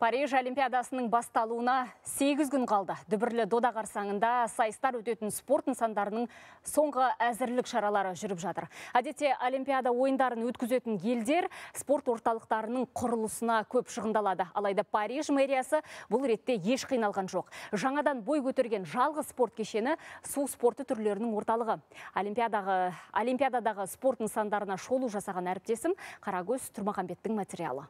Париж Олимпиадасының басталуына 8 күн қалды. Дүбірлі дода қарсаңында сайыстар өтетін спорт нысандарының соңғы әзірлік шаралары жүріп жатыр. Әдетте Олимпиада ойындарын өткізетін елдер спорт орталықтарының құрылысына көп шығындалады. Алайда Париж мэриясы бұл ретте еш қиналған жоқ. Жаңадан бой көтерген жалғы спорт кешені су спорты түрлерінің орталығы. Олимпиадағы Олимпиададағы спорт нысандарына шолу жасаған әріптесім Қарагөз Тұрмағамбеттің материалы.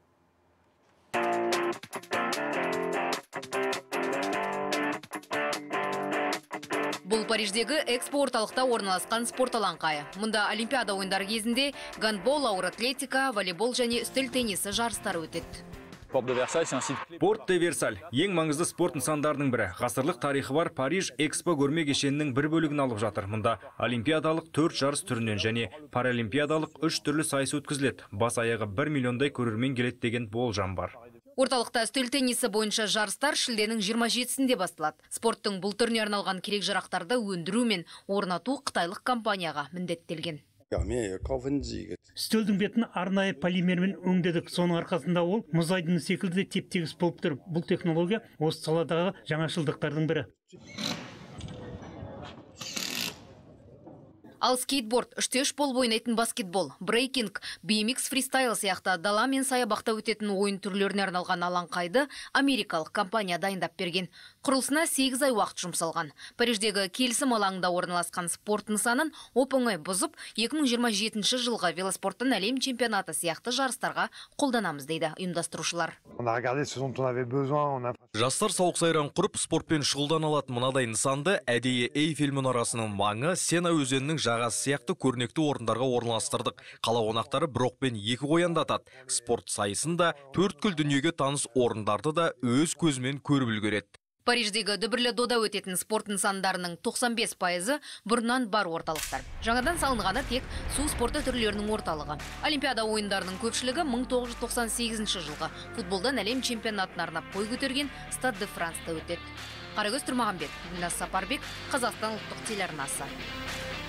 Бұл Париждегі экспо орталықта орналасқан спорт алаңқайы. Мұнда Олимпиада ойындары кезінде гандбол, ауыр атлетика, волейбол және үстіл теннисі жарыстары өтеді. Порт де Версаль ең маңызды спорт нысандарының бірі. Ғасырлық тарихы бар Париж Экспо көрме кешенінің бір бөлігін алып жатыр. Мұнда олимпиадалық төрт жарыс түрінен және паралимпиадалық үш түрлі сайыс өткізіледі. Бас аяғы бір миллиондай көрермен келеді деген болжам бар. Орталықта үстел теннисі бойынша жарыстар шілденің 27-сінде басталады. Спорттың бұл түріне арналған керек жарақтарды өндіру мен орнату қытайлық компанияға міндеттелген. Үстелдің бетін арнайы полимермен өңдедік. Соның арқасында ол мұзайдың секілді теп болып тұр. Бұл технология осы саладағы жаңашылдықтардың бірі. ал скейтборд үштеш болып ойнайтын баскетбол брейкинг BMX фристайл сияқты дала мен саябақта өтетін ойын түрлеріне арналған қайды америкалық компания дайындап берген құрылысына 8 ай уақыт жұмсалған париждегі келісім алаңында орналасқан спорт нысанын оп бұзып 2027 жылға велоспорттың әлем чемпионаты сияқты жарыстарға қолданамыз дейді ұйымдастырушылар жастар сауқ сайран құрып спортпен шұғылдана алатын мынадай нысанды әдейі эйфель мұнарасының маңы сена өзенінің жағасы сияқты көрнекті орындарға орналастырдық қала қонақтары бір екі қоянды атады спорт сайысын да төрткүл дүниеге таныс орындарды да өз көзімен көріп үлгереді париждегі дүбірлі дода өтетін спорт нысандарының 95 пайызы бұрыннан бар орталықтар жаңадан салынғаны тек су спорты түрлерінің орталығы олимпиада ойындарының көпшілігі 1998 жылғы футболдан әлем чемпионатына арнап бой көтерген стад де франста өтеді қарагөз тұрмағанбет гүлназ сапарбек қазақстан ұлттық телеарнасы